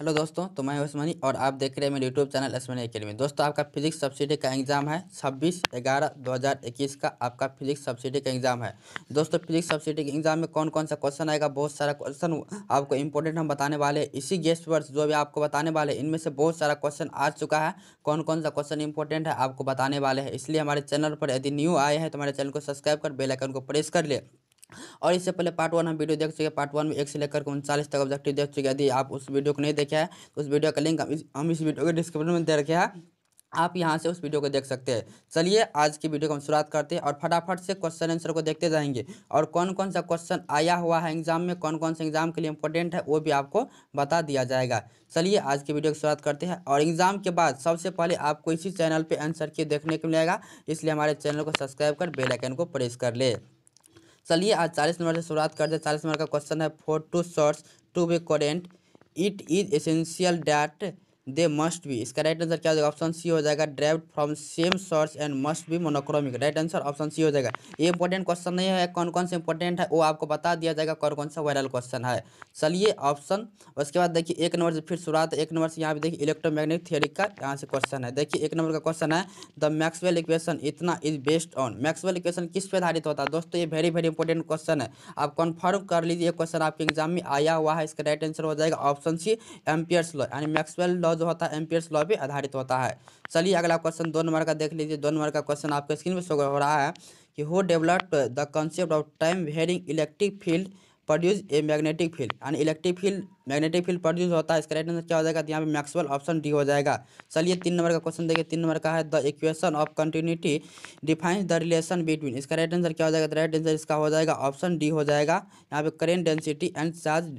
hello दोस्तों तो मैं उस्मानी और आप देख रहे हैं मेरे यूट्यूब चैनल अस्मानी अकेडमी दोस्तों आपका फिजिक्स सब्सिडी का एग्ज़ाम है 26 ग्यारह 2021 का आपका फिजिक्स सब्सिडी का एग्ज़ाम है दोस्तों फिजिक्स सब्सिडी के एग्ज़ाम में कौन कौन सा क्वेश्चन आएगा बहुत सारा क्वेश्चन आपको इंपॉर्टेंट हम बताने वाले हैं इसी गेस्ट वर्ष जो भी आपको बताने वाले हैं इनमें से बहुत सारा क्वेश्चन आ चुका है कौन कौन सा क्वेश्चन इंपॉर्टेंट है आपको बताने वाले हैं इसलिए हमारे चैनल पर यदि न्यू आए हैं तो हमारे चैनल को सब्सक्राइब कर बेलाइकन को प्रेस कर ले और इससे पहले पार्ट वन हम वीडियो देख चुके हैं पार्ट वन में एक से लेकर उनचालीस तक ऑब्जेक्टिव देख चुके हैं यदि आप उस वीडियो को नहीं देखा है तो उस वीडियो का लिंक हम इस, वीडियो के डिस्क्रिप्शन में दे रखे हैं आप यहाँ से उस वीडियो को देख सकते हैं चलिए आज की वीडियो को हम शुरुआत करते हैं और फटाफट से क्वेश्चन आंसर को देखते जाएंगे और कौन कौन सा क्वेश्चन आया हुआ है एग्जाम में कौन कौन से एग्जाम के लिए इंपॉर्टेंट है वो भी आपको बता दिया जाएगा चलिए आज की वीडियो की शुरुआत करते हैं और एग्जाम के बाद सबसे पहले आपको इसी चैनल पर आंसर की देखने को मिलेगा इसलिए हमारे चैनल को सब्सक्राइब कर बेलाइकन को प्रेस कर ले चलिए आज चालीस नंबर से शुरुआत करते हैं चालीस नंबर का क्वेश्चन है for two shorts to be current it is essential that they must be इसका राइट आंसर क्या हो जाएगा ऑप्शन सी हो जाएगा derived from same source and must be monochromatic right answer option C हो जाएगा ये इंपॉर्टेंट क्वेश्चन नहीं है कौन कौन सा इंपॉर्टेंट है वो आपको बता दिया जाएगा कौन कौन सा वायरल क्वेश्चन है चलिए ऑप्शन उसके बाद देखिए एक नंबर से फिर शुरुआत एक नंबर से यहाँ पे देखिए इलेक्ट्रोमैग्नेटिक थियरी का यहाँ से क्वेश्चन है देखिए एक नंबर का क्वेश्चन है द मैक्सवेल इक्वेशन इतना is based on Maxwell equation किस पर आधारित होता है दोस्तों ये वेरी वेरी इंपॉर्टेंट क्वेश्चन है आप कन्फर्म कर लीजिए क्वेश्चन आपके एग्जाम में आया हुआ है इसका राइट आंसर हो जाएगा ऑप्शन सी एम्पियर्स लॉ यानी मैक्सवेल लॉ लॉ जो होता है एम्पियर्स लॉ पे आधारित होता है चलिए अगला क्वेश्चन दो नंबर का देख लीजिए दो नंबर का क्वेश्चन आपके स्क्रीन में शो हो रहा है कि हो developed the concept of time varying electric field produce a magnetic field यानी electric field magnetic field produce होता है इसका राइट आंसर क्या हो जाएगा तो यहाँ पे मैक्सवेल ऑप्शन डी हो जाएगा चलिए तीन नंबर का क्वेश्चन देखिए तीन नंबर का है the equation of continuity defines the relation between इसका राइट आंसर क्या हो जाएगा तो राइट आंसर इसका हो जाएगा ऑप्शन डी हो जाएगा यहाँ पे current density and charge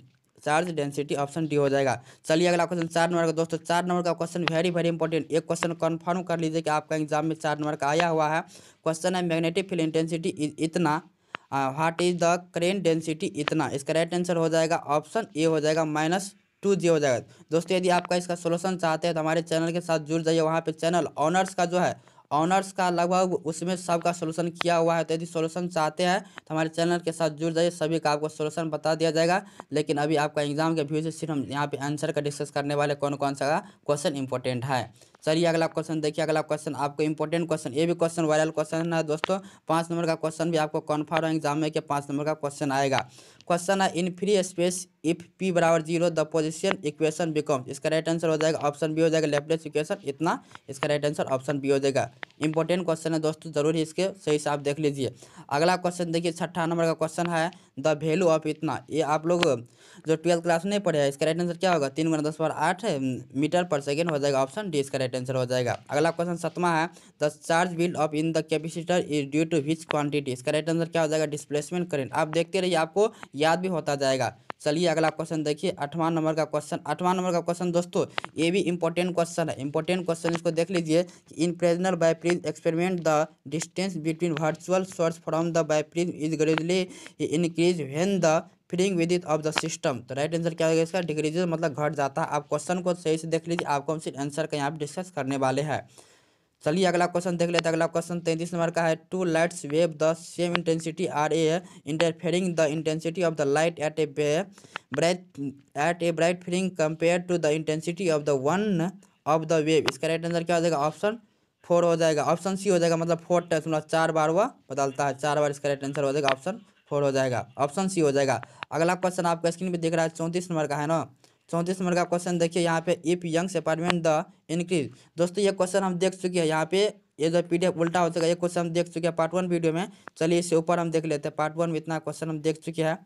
charge density option D हो जाएगा चलिए अगला क्वेश्चन चार नंबर का दोस्तों चार नंबर का क्वेश्चन वेरी वेरी इंपॉर्टेंट एक क्वेश्चन कन्फर्म कर लीजिए कि आपका एग्जाम में चार नंबर का आया हुआ है क्वेश्चन है मैग्नेटिक फील्ड इंटेंसिटी इतना what is the current density इतना इसका राइट आंसर हो जाएगा ऑप्शन ए हो जाएगा माइनस टू जी हो जाएगा दोस्तों यदि आपका इसका सोल्यूशन चाहते हैं तो हमारे चैनल के साथ जुड़ जाइए वहाँ पे चैनल ऑनर्स का जो है ऑनर्स का लगभग उसमें सबका सोल्यूशन किया हुआ है तो यदि सोल्यूशन चाहते हैं तो हमारे चैनल के साथ जुड़ जाइए सभी का आपको सोल्यूशन बता दिया जाएगा लेकिन अभी आपका एग्जाम के व्यू से सिर्फ हम यहाँ पे आंसर का डिस्कस करने वाले कौन कौन सा क्वेश्चन इंपॉर्टेंट है चलिए अगला क्वेश्चन देखिए अगला क्वेश्चन आपको इंपॉर्टेंट क्वेश्चन ये भी क्वेश्चन वायरल क्वेश्चन है दोस्तों पाँच नंबर का क्वेश्चन भी आपको कन्फर्म एग्जाम में कि पाँच नंबर का क्वेश्चन आएगा क्वेश्चन है in free space if P बराबर zero the position equation become इसका राइट आंसर हो जाएगा ऑप्शन बी हो जाएगा लेफ्ट इक्वेशन इतना इसका राइट आंसर ऑप्शन बी हो जाएगा इंपॉर्टेंट क्वेश्चन है दोस्तों जरूरी इसके सही से आप देख लीजिए अगला क्वेश्चन देखिए छठा नंबर का क्वेश्चन है द वैल्यू ऑफ इतना ये आप लोग जो ट्वेल्थ क्लास में पढ़े हैं इसका राइट आंसर क्या होगा तीन गुना दस बार आठ मीटर पर सेकेंड हो जाएगा ऑप्शन डी इसका राइट आंसर हो जाएगा अगला क्वेश्चन सतमा है the charge build of in the capacitor is due to which quantity इसका राइट आंसर क्या हो जाएगा डिस्प्लेसमेंट करेंट आप देखते रहिए आपको याद भी होता जाएगा चलिए अगला क्वेश्चन देखिए आठवां नंबर का क्वेश्चन आठवां नंबर का क्वेश्चन दोस्तों ये भी इंपॉर्टेंट क्वेश्चन है इंपॉर्टेंट क्वेश्चन इसको देख लीजिए in Fresnel biprism experiment the distance between virtual source from the biprism is gradually increase decrease when the fitting with of the system तो राइट आंसर क्या होगा इसका डिक्रीज मतलब घट जाता है आप क्वेश्चन को सही से देख लीजिए आपको हम सिर्फ आंसर का यहाँ पर डिस्कस करने वाले हैं चलिए अगला क्वेश्चन देख लेते हैं अगला क्वेश्चन तैंतीस नंबर का है two lights wave the same intensity are a interfering the intensity of the light at a bright at a bright filling compare to the intensity of the one of the wave इसका right answer क्या हो जाएगा option four हो जाएगा option C हो जाएगा मतलब four times मतलब चार बार वह बदलता है चार बार इसका राइट आंसर हो जाएगा ऑप्शन फोर हो जाएगा ऑप्शन सी हो जाएगा अगला क्वेश्चन आपका स्क्रीन पे देख रहा है चौंतीस नंबर का है ना चौंतीस नंबर का क्वेश्चन देखिए यहाँ पे if Young's apartment the increase दोस्तों ये क्वेश्चन हम देख चुके हैं यहाँ पे ये जो पी उल्टा हो चुका है ये क्वेश्चन हम देख चुके हैं पार्ट वन वीडियो में चलिए इससे ऊपर हम देख लेते हैं पार्ट वन में इतना क्वेश्चन हम देख चुके हैं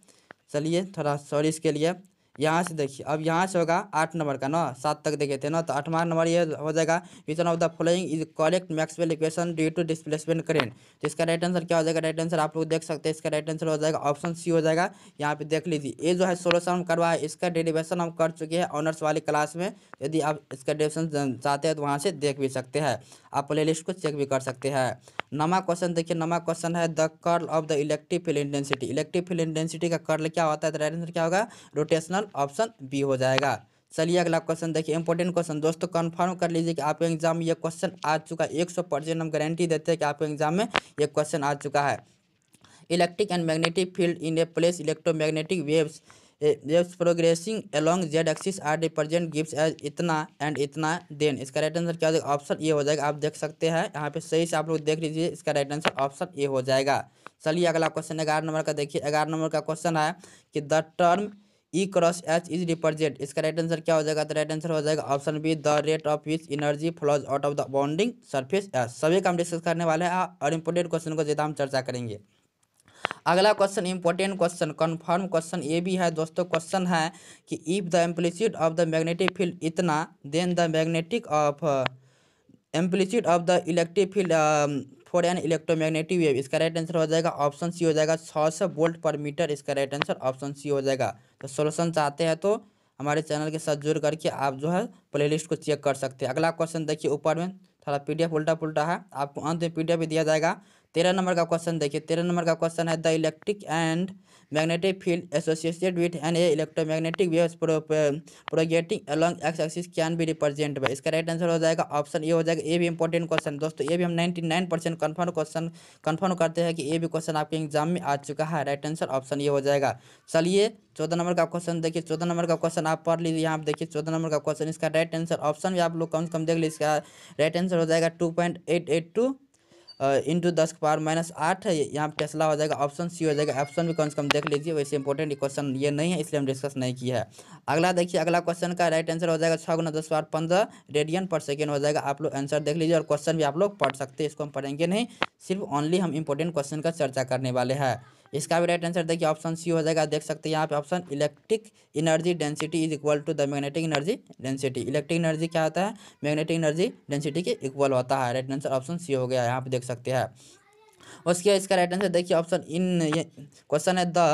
चलिए थोड़ा सॉरी इसके लिए यहाँ से देखिए अब यहाँ से होगा आठ नंबर का ना सात तक देखे थे ना तो आठवां नंबर ये हो जाएगा which of the following is correct Maxwell equation due to displacement current तो इसका राइट आंसर क्या हो जाएगा राइट आंसर आप लोग देख सकते हैं इसका राइट आंसर हो जाएगा ऑप्शन सी हो जाएगा यहाँ पे देख लीजिए ये जो है सोलोशन हम करवा है इसका डेरिवेशन हम कर चुके हैं ऑनर्स वाली क्लास में यदि आप इसका डेरिवेशन चाहते हैं तो वहाँ से देख भी सकते हैं आप प्ले लिस्ट को चेक भी कर सकते हैं नवा क्वेश्चन देखिए नवा क्वेश्चन है the curl of the electric field intensity electric field intensity का कर्ल क्या होता है तो राइट आंसर क्या होगा रोटेशनल ऑप्शन बी हो जाएगा चलिए अगला क्वेश्चन देखिए इंपॉर्टेंट क्वेश्चन दोस्तों कंफर्म कर लीजिए कि आपके एग्जाम में ये क्वेश्चन आ चुका है एक सौ परसेंट हम गारंटी देते हैं कि आपके एग्जाम में ये क्वेश्चन आ चुका है electric and magnetic field in a place electromagnetic waves waves progressing along Z axis are represent gives as इतना एंड इतना देन इसका राइट आंसर क्या हो जाएगा ऑप्शन ए हो जाएगा आप देख सकते हैं यहाँ पे सही से आप लोग देख लीजिए इसका राइट आंसर ऑप्शन ए हो जाएगा चलिए अगला क्वेश्चन ग्यारह नंबर का देखिए ग्यारह नंबर का क्वेश्चन है कि the term E cross H is represent इसका राइट आंसर क्या हो जाएगा तो राइट आंसर हो जाएगा option B the rate of which energy flows out of the bounding surface H सभी का हम डिस्कस करने वाले हैं हाँ, और इंपोर्टेंट क्वेश्चन को ज्यादा हम चर्चा करेंगे अगला question important question confirm question ये भी है दोस्तों क्वेश्चन है कि if the amplitude of the magnetic field इतना then the magnetic of amplitude of the electric field for an electromagnetic wave इसका राइट आंसर हो जाएगा ऑप्शन सी हो जाएगा छः सौ वोल्ट पर मीटर इसका राइट आंसर ऑप्शन सी हो जाएगा तो सोल्यूशन चाहते हैं तो हमारे चैनल के साथ जुड़ करके आप जो है प्लेलिस्ट को चेक कर सकते हैं अगला क्वेश्चन देखिए ऊपर में थोड़ा पीडीएफ उल्टा पुल्टा है आपको अंत में पीडीएफ भी दिया जाएगा तेरह नंबर का क्वेश्चन देखिए तेरह नंबर का क्वेश्चन है the electric and magnetic field associated with an a electromagnetic waves propagating along X axis can be represent by इसका राइट आंसर हो जाएगा ऑप्शन ए हो जाएगा ए भी इंपॉर्टेंट क्वेश्चन दोस्तों ये भी हम ninety nine percent confirm question confirm करते हैं कि ये भी क्वेश्चन आपके एग्जाम में आ चुका है राइट आंसर ऑप्शन ए हो जाएगा चलिए चौदह नंबर का क्वेश्चन देखिए चौदह नंबर का क्वेश्चन आप पढ़ लीजिए यहाँ देखिए चौदह नंबर का क्वेश्चन इसका राइट आंसर ऑप्शन भी आप लोग कम से कम देख लीजिए इसका राइट आंसर हो जाएगा two point eight eight two into दस के पावर माइनस आठ यहाँ टेस्ला हो जाएगा ऑप्शन सी हो जाएगा ऑप्शन भी कम से कम देख लीजिए वैसे इंपॉर्टेंट क्वेश्चन ये नहीं है इसलिए हम डिस्कस नहीं किया है अगला देखिए अगला क्वेश्चन का राइट आंसर हो जाएगा छः गुना दस पावर पंद्रह रेडियन पर सेकेंड हो जाएगा आप लोग आंसर देख लीजिए और क्वेश्चन भी आप लोग पढ़ सकते हैं इसको हम पढ़ेंगे नहीं सिर्फ ओनली हम इंपॉर्टेंट क्वेश्चन का चर्चा करने वाले हैं इसका भी राइट आंसर देखिए ऑप्शन सी हो जाएगा देख सकते हैं यहाँ पे option electric energy density is equal to the magnetic energy density electric energy क्या होता है मैग्नेटिक एनर्जी डेंसिटी के इक्वल होता है राइट आंसर ऑप्शन सी हो गया यहाँ पे देख सकते हैं उसके इसका राइट आंसर देखिए ऑप्शन इन क्वेश्चन है the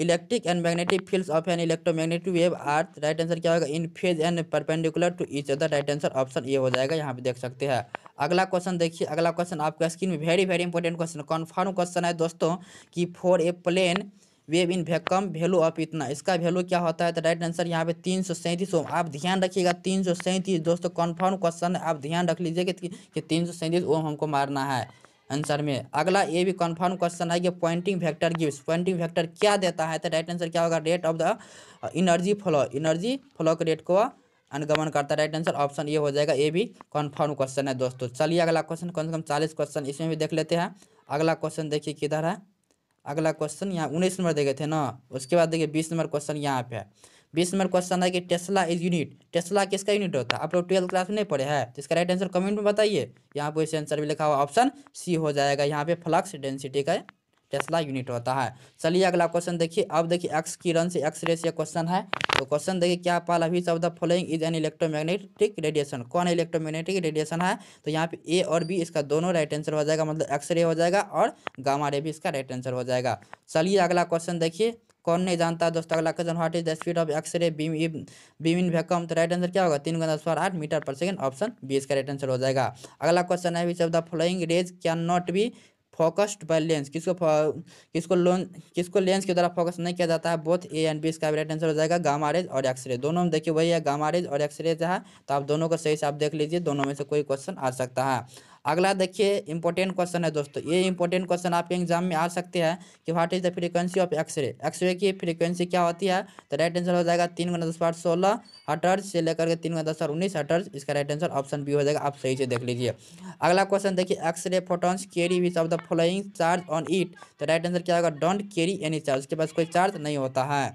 electric and magnetic fields of an electromagnetic wave are right answer क्या होगा in phase and perpendicular to each other right answer option A हो जाएगा यहाँ पे देख सकते हैं अगला क्वेश्चन देखिए अगला क्वेश्चन आपका स्क्रीन में very very important question confirm question है दोस्तों की for a plane wave in vacuum value of इतना इसका वैल्यू क्या होता है तो राइट आंसर यहाँ पे तीन सौ सैंतीस ओम आप ध्यान रखिएगा तीन सौ सैंतीस दोस्तों कन्फर्म क्वेश्चन है आप ध्यान रख लीजिएगा कि तीन सौ सैंतीस ओम हमको मारना है आंसर में अगला ये भी कन्फर्म क्वेश्चन है कि Poynting vector gives Poynting vector क्या देता है तो राइट आंसर क्या होगा rate of the energy flow energy flow के रेट को अनुगमन करता है राइट आंसर ऑप्शन ये हो जाएगा ये भी कन्फर्म क्वेश्चन है दोस्तों चलिए अगला क्वेश्चन कम से कम चालीस क्वेश्चन इसमें भी देख लेते हैं अगला क्वेश्चन देखिए किधर है अगला क्वेश्चन यहाँ उन्नीस नंबर देखे थे ना उसके बाद देखिए बीस नंबर क्वेश्चन यहाँ पे है बीस नंबर क्वेश्चन है कि टेस्ला इज यूनिट टेस्ला किसका यूनिट होता है आप लोग ट्वेल्थ क्लास में नहीं पढ़े हैं तो इसका राइट आंसर कमेंट में बताइए यहाँ पर इस आंसर भी लिखा हुआ ऑप्शन सी हो जाएगा यहाँ पे फ्लक्स डेंसिटी का टेस्ला यूनिट होता है चलिए अगला क्वेश्चन देखिए अब देखिए एक्स किरण से एक्स रेस से क्वेश्चन है तो क्वेश्चन देखिए क्या पाल अभी सब the following is an electromagnetic radiation कौन इलेक्ट्रोमैग्नेटिक रेडिएशन है तो यहाँ पे ए और बी इसका दोनों राइट आंसर हो जाएगा मतलब एक्स रे हो जाएगा और गामा रे भी इसका राइट आंसर हो जाएगा चलिए अगला क्वेश्चन देखिए कौन नहीं जानता दोस्तों अगला question what is the speed of X-ray beam beam in vacuum तो राइट आंसर क्या होगा तीन गुना दस आठ मीटर पर सेकंड ऑप्शन बी इसका राइट आंसर हो जाएगा अगला क्वेश्चन है which of the following rays can not be focused by lens किसको किसको लोन किसको लेंस के द्वारा फोकस नहीं किया जाता है बोथ ए एंड बी इसका राइट आंसर हो जाएगा गामा रेज और एक्सरे दोनों में देखिए वही है गामा रेज और एक्सरे है तो आप दोनों को सही से आप देख लीजिए दोनों में से कोई क्वेश्चन आ सकता है अगला देखिए इंपॉर्टेंट क्वेश्चन है दोस्तों ये इंपॉर्टेंट क्वेश्चन आपके एग्जाम में आ सकते हैं कि what is the frequency of X-ray X-ray की फ्रीक्वेंसी क्या होती है तो राइट आंसर हो जाएगा तीन गुना दस पार सोलह हटर्स से लेकर के तीन गुना दस पार उन्नीस हटर्स इसका राइट आंसर ऑप्शन बी हो जाएगा आप सही से देख लीजिए अगला क्वेश्चन देखिए X-ray photons carry which of the following charge on it तो राइट आंसर क्या होगा डोंट कैरी एनी चार्ज उसके पास कोई चार्ज नहीं होता है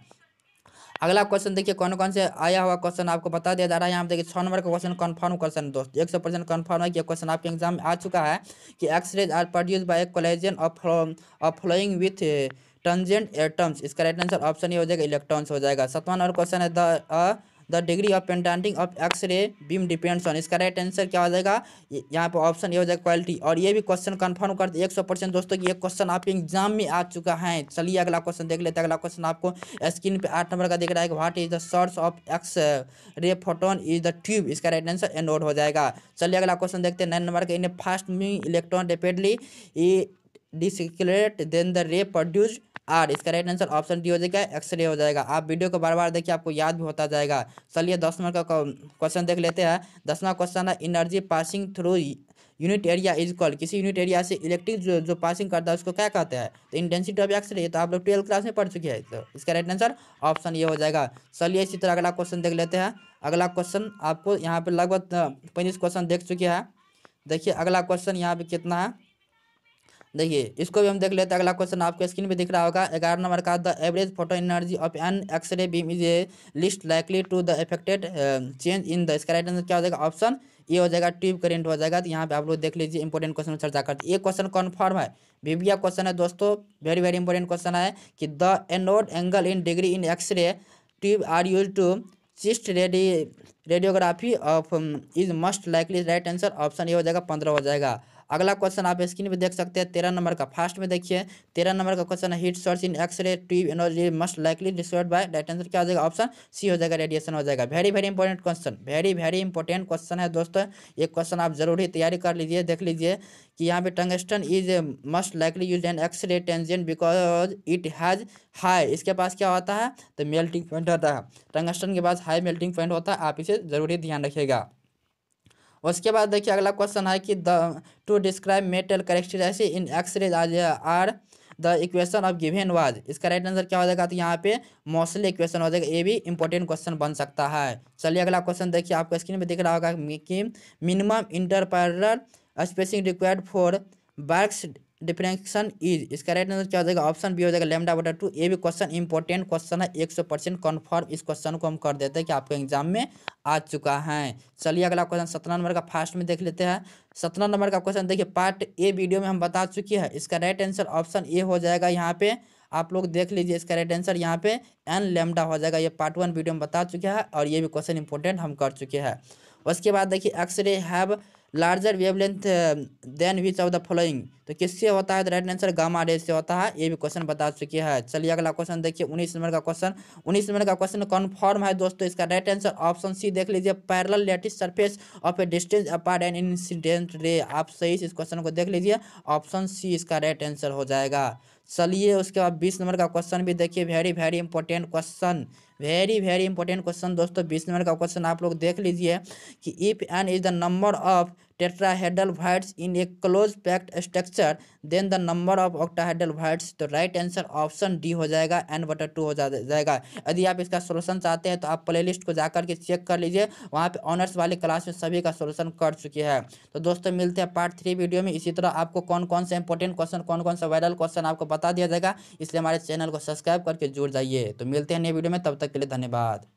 अगला क्वेश्चन देखिए कौन कौन से आया हुआ क्वेश्चन आपको बता दिया जा रहा है यहाँ देखिए छः नंबर का क्वेश्चन कन्फर्म क्वेश्चन दोस्त एक सौ परसेंट कन्फर्म है कि क्वेश्चन आपके एग्जाम में आ चुका है कि X-rays are produce by collision of following with transient atoms इसका राइट आंसर ऑप्शन ये हो जाएगा इलेक्ट्रॉन्स हो जाएगा सतवा नंबर क्वेश्चन है the the degree of penetrating of ray beam depends on इसका राइट आंसर क्या हो जाएगा यहाँ पर ऑप्शन ये हो जाएगा क्वालिटी और ये भी क्वेश्चन कन्फर्म करते एक सौ परसेंट दोस्तों की एक क्वेश्चन आपके एग्जाम में आ चुका है चलिए अगला क्वेश्चन देख लेते हैं अगला क्वेश्चन आपको स्क्रीन पे आठ नंबर का देख रहा है what is the source of X ray photon is the tube इसका राइट आंसर एनोड हो जाएगा चलिए अगला क्वेश्चन देखते हैं नाइन नंबर का in fast moving electron rapidly decelerate then the ray produce are इसका राइट आंसर ऑप्शन डी हो जाएगा एक्सरे हो जाएगा आप वीडियो को बार बार देखिए आपको याद भी होता जाएगा चलिए दस नंबर का क्वेश्चन देख लेते हैं दसवां क्वेश्चन है energy passing through unit area is call किसी यूनिट एरिया से इलेक्ट्रिक जो जो पासिंग करता है उसको क्या कहते हैं तो इंटेंसिटी ऑफ एक्सरे तो आप लोग ट्वेल्थ क्लास में पढ़ चुके हैं तो इसका राइट आंसर ऑप्शन ये हो जाएगा चलिए इसी तरह अगला क्वेश्चन देख लेते हैं अगला क्वेश्चन आपको यहाँ पर लगभग पैंतीस क्वेश्चन देख चुके हैं देखिए अगला क्वेश्चन यहाँ पे कितना है देखिए इसको भी हम देख लेते हैं अगला क्वेश्चन आपके स्क्रीन पे दिख रहा होगा ग्यारह नंबर का the average photo energy of an X-ray beam is a least likely to the effected change in the इसका राइट आंसर क्या हो जाएगा ऑप्शन ये हो जाएगा ट्यूब करेंट हो जाएगा तो यहाँ पे आप लोग देख लीजिए इंपॉर्टेंट क्वेश्चन चर्चा करते एक क्वेश्चन कन्फर्म है बीबिया क्वेश्चन है दोस्तों वेरी वेरी इंपॉर्टेंट क्वेश्चन है कि the anode angle in degree in X-ray tube are use to chest ready radiography of is must likely right answer option ये हो जाएगा पंद्रह हो जाएगा अगला क्वेश्चन आप स्क्रीन पर देख सकते हैं तेरह नंबर का फास्ट में देखिए तेरह नंबर का क्वेश्चन है heat search in X-ray tube energy must likely disturbed by right answer क्या हो जाएगा ऑप्शन सी हो जाएगा रेडिएशन हो जाएगा very very important question very very important question है दोस्तों ये क्वेश्चन आप जरूरी तैयारी कर लीजिए देख लीजिए कि यहाँ पे tungsten is must likely use an X-ray tension because it has high इसके पास क्या होता है तो मेल्टिंग पॉइंट होता है टंगस्टन के पास हाई मेल्टिंग पॉइंट होता है आप इसे जरूरी ध्यान रखिएगा उसके बाद देखिए अगला क्वेश्चन है कि the to describe metal characteristic in X-rays are the equation of given was इसका राइट आंसर क्या हो जाएगा तो यहाँ पे मोस्टली इक्वेशन हो जाएगा ये भी इंपॉर्टेंट क्वेश्चन बन सकता है चलिए अगला क्वेश्चन देखिए आपको स्क्रीन पर दिख रहा होगा कि minimum interplanar spacing required for works diffraction is इसका राइट आंसर क्या हो जाएगा ऑप्शन बी हो जाएगा लेमडा बटा टू ये भी क्वेश्चन इंपॉर्टेंट क्वेश्चन है एक सौ परसेंट कन्फर्म इस क्वेश्चन को हम कर देते हैं कि आपके एग्जाम में आ चुका है चलिए अगला क्वेश्चन सत्रह नंबर का फास्ट में देख लेते हैं सत्रह नंबर का क्वेश्चन देखिए पार्ट ए वीडियो में हम बता चुकी है इसका राइट आंसर ऑप्शन ए हो जाएगा यहाँ पे आप लोग देख लीजिए इसका राइट आंसर यहाँ पे एन लेमडा हो जाएगा ये पार्ट वन वीडियो में बता चुके हैं और ये भी क्वेश्चन इंपॉर्टेंट हम कर चुके हैं उसके बाद देखिए X-ray have larger wavelength than which of the following तो किससे होता है तो राइट आंसर गामा रेज से होता है ये भी क्वेश्चन बता चुके हैं चलिए अगला क्वेश्चन देखिए उन्नीस नंबर का क्वेश्चन उन्नीस नंबर का क्वेश्चन कन्फर्म है दोस्तों इसका राइट आंसर ऑप्शन सी देख लीजिए parallel lattice surface of a distance apart and incident ray आप सही से इस क्वेश्चन को देख लीजिए ऑप्शन सी इसका राइट आंसर हो जाएगा चलिए उसके बाद बीस नंबर का क्वेश्चन भी देखिए very very important question very very important question दोस्तों बीस नंबर का क्वेश्चन आप लोग देख लीजिए कि if N is the number of tetrahedral voids in a closed packed structure then the number of octahedral voids तो राइट आंसर ऑप्शन डी हो जाएगा एन बटर टू हो जाएगा यदि आप इसका सोल्यूशन चाहते हैं तो आप प्ले लिस्ट को जाकर के चेक कर लीजिए वहाँ पे ऑनर्स वाली क्लास में सभी का सोल्यूशन कर चुकी है तो दोस्तों मिलते हैं पार्ट थ्री वीडियो में इसी तरह आपको कौन कौन से इंपॉर्टेंट क्वेश्चन कौन कौन सा वायरल क्वेश्चन आपको बता दिया जाएगा इसलिए हमारे चैनल को सब्सक्राइब करके जुड़ जाइए तो मिलते हैं नए वीडियो में तब तक के लिए धन्यवाद